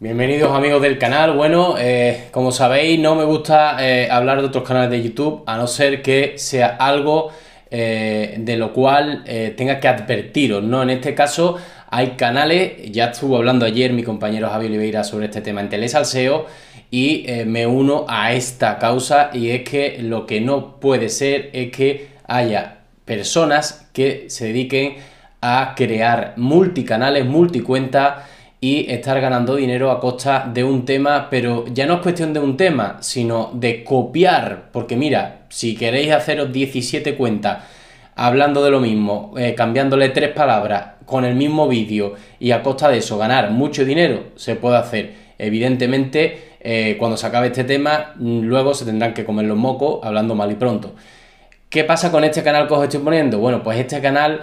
Bienvenidos amigos del canal. Bueno, eh, como sabéis, no me gusta eh, hablar de otros canales de YouTube a no ser que sea algo eh, de lo cual tenga que advertiros, ¿no? En este caso, hay canales, ya estuvo hablando ayer mi compañero Javier Oliveira sobre este tema en Telesalseo y me uno a esta causa y es que lo que no puede ser es que haya personas que se dediquen a crear multicanales, multicuentas y estar ganando dinero a costa de un tema, pero ya no es cuestión de un tema, sino de copiar, porque mira, si queréis haceros 17 cuentas hablando de lo mismo, eh, cambiándole tres palabras con el mismo vídeo y a costa de eso ganar mucho dinero, se puede hacer. Evidentemente, eh, cuando se acabe este tema, mm, luego se tendrán que comer los mocos hablando mal y pronto. ¿Qué pasa con este canal que os estoy poniendo? Bueno, pues este canal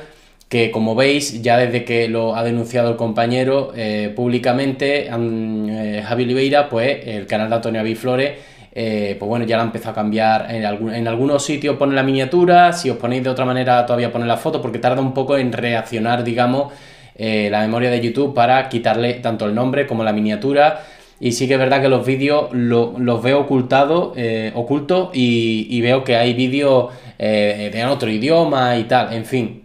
que como veis, ya desde que lo ha denunciado el compañero eh, públicamente, eh, Javi Oliveira, pues el canal de Antonio Abiflores eh, pues bueno, ya lo ha empezado a cambiar. En, algunos sitios pone la miniatura, si os ponéis de otra manera todavía pone la foto, porque tarda un poco en reaccionar, digamos, la memoria de YouTube para quitarle tanto el nombre como la miniatura. Y sí que es verdad que los vídeos los veo ocultados, ocultos, y, veo que hay vídeos eh, otro idioma y tal, en fin.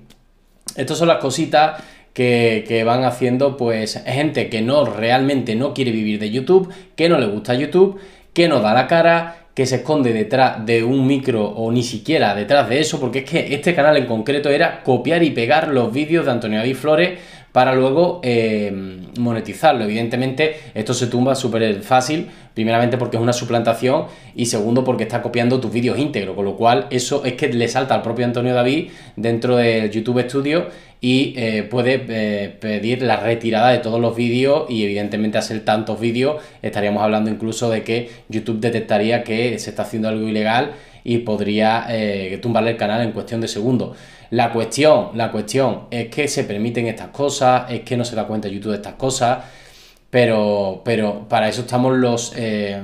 Estas son las cositas que, van haciendo pues gente que no realmente no quiere vivir de YouTube, que no le gusta YouTube, que no da la cara, que se esconde detrás de un micro o ni siquiera detrás de eso, porque es que este canal en concreto era copiar y pegar los vídeos de Antonio David Flores para luego eh, monetizarlo. Evidentemente, esto se tumba súper fácil, primeramente porque es una suplantación y segundo porque está copiando tus vídeos íntegro con lo cual eso es que le salta al propio Antonio David dentro del YouTube Studio y eh, puede eh, pedir la retirada de todos los vídeos y evidentemente hacer tantos vídeos estaríamos hablando incluso de que YouTube detectaría que se está haciendo algo ilegal y podría eh, tumbarle el canal en cuestión de segundos. La cuestión, la cuestión es que se permiten estas cosas, es que no se da cuenta YouTube de estas cosas, pero, pero para eso estamos los, eh,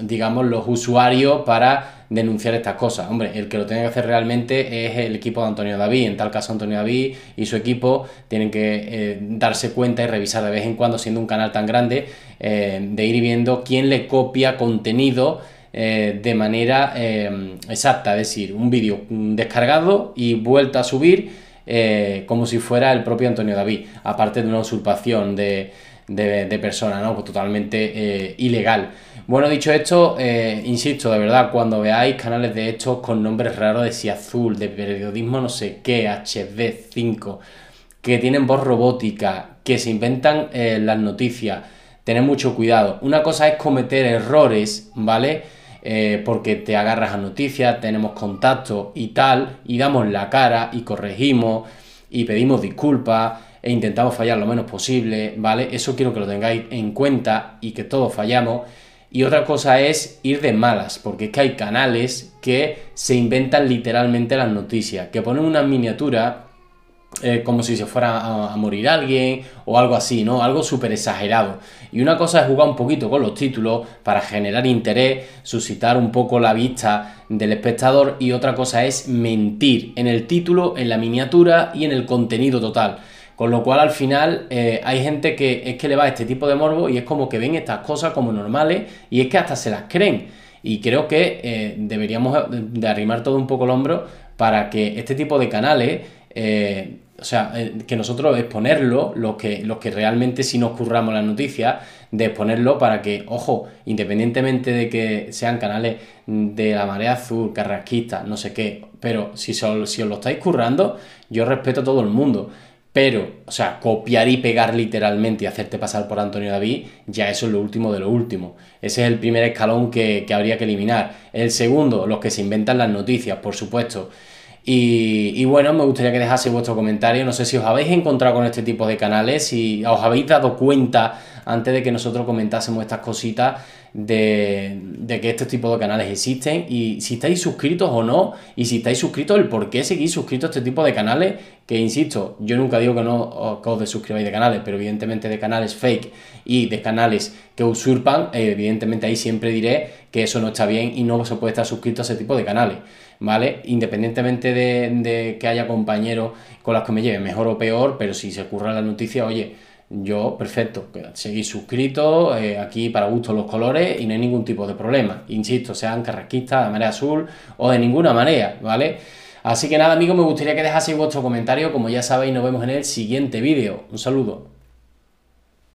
digamos, los usuarios para denunciar estas cosas. Hombre, el que lo tiene que hacer realmente es el equipo de Antonio David. En tal caso, Antonio David y su equipo tienen que eh, darse cuenta y revisar de vez en cuando, siendo un canal tan grande, de ir viendo quién le copia contenido eh, de manera eh, exacta, es decir, un vídeo descargado y vuelta a subir eh, como si fuera el propio Antonio David, aparte de una usurpación de, de, persona, ¿no? Pues totalmente ilegal. Bueno, dicho esto, insisto, de verdad, cuando veáis canales de estos con nombres raros de si azul, de periodismo no sé qué, HD5, que tienen voz robótica, que se inventan las noticias, tened mucho cuidado. Una cosa es cometer errores, ¿vale? Eh, porque te agarras a noticias, tenemos contacto y tal, y damos la cara y corregimos y pedimos disculpas e intentamos fallar lo menos posible, ¿vale? Eso quiero que lo tengáis en cuenta y que todos fallamos. Y otra cosa es ir de malas, porque es que hay canales que se inventan literalmente las noticias, que ponen una miniatura eh, como si se fuera a, morir alguien o algo así, ¿no? Algo súper exagerado. Y una cosa es jugar un poquito con los títulos para generar interés, suscitar un poco la vista del espectador y otra cosa es mentir en el título, en la miniatura y en el contenido total. Con lo cual al final eh, hay gente que es que le va a este tipo de morbo y es como que ven estas cosas como normales y es que hasta se las creen. Y creo que eh, deberíamos de arrimar todo un poco el hombro para que este tipo de canales o sea, eh, que nosotros exponerlo, los que, que realmente si nos curramos las noticias, de exponerlo para que, ojo, independientemente de que sean canales de la marea azul, carrasquistas, no sé qué, pero si, si os lo estáis currando, yo respeto a todo el mundo. Pero, o sea, copiar y pegar literalmente y hacerte pasar por Antonio David, ya eso es lo último de lo último. Ese es el primer escalón que, que habría que eliminar. El segundo, los que se inventan las noticias, por supuesto. Y, bueno, me gustaría que dejase vuestro comentario. No sé si os habéis encontrado con este tipo de canales, si os habéis dado cuenta antes de que nosotros comentásemos estas cositas de, que este tipo de canales existen y si estáis suscritos o no, y si estáis suscritos, el por qué seguís suscritos a este tipo de canales, que insisto, yo nunca digo que no os desuscribáis de canales, pero evidentemente de canales fake y de canales que usurpan, eh, evidentemente ahí siempre diré que eso no está bien y no se puede estar suscrito a ese tipo de canales. ¿vale? Independientemente de, que haya compañeros con los que me lleve mejor o peor, pero si se ocurra la noticia, oye, yo, perfecto, seguís suscrito, eh, aquí para gusto los colores y no hay ningún tipo de problema. Insisto, sean carrasquistas, de manera azul o de ninguna manera, ¿vale? Así que nada, amigos, me gustaría que dejaseis vuestro comentario. Como ya sabéis, nos vemos en el siguiente vídeo. Un saludo.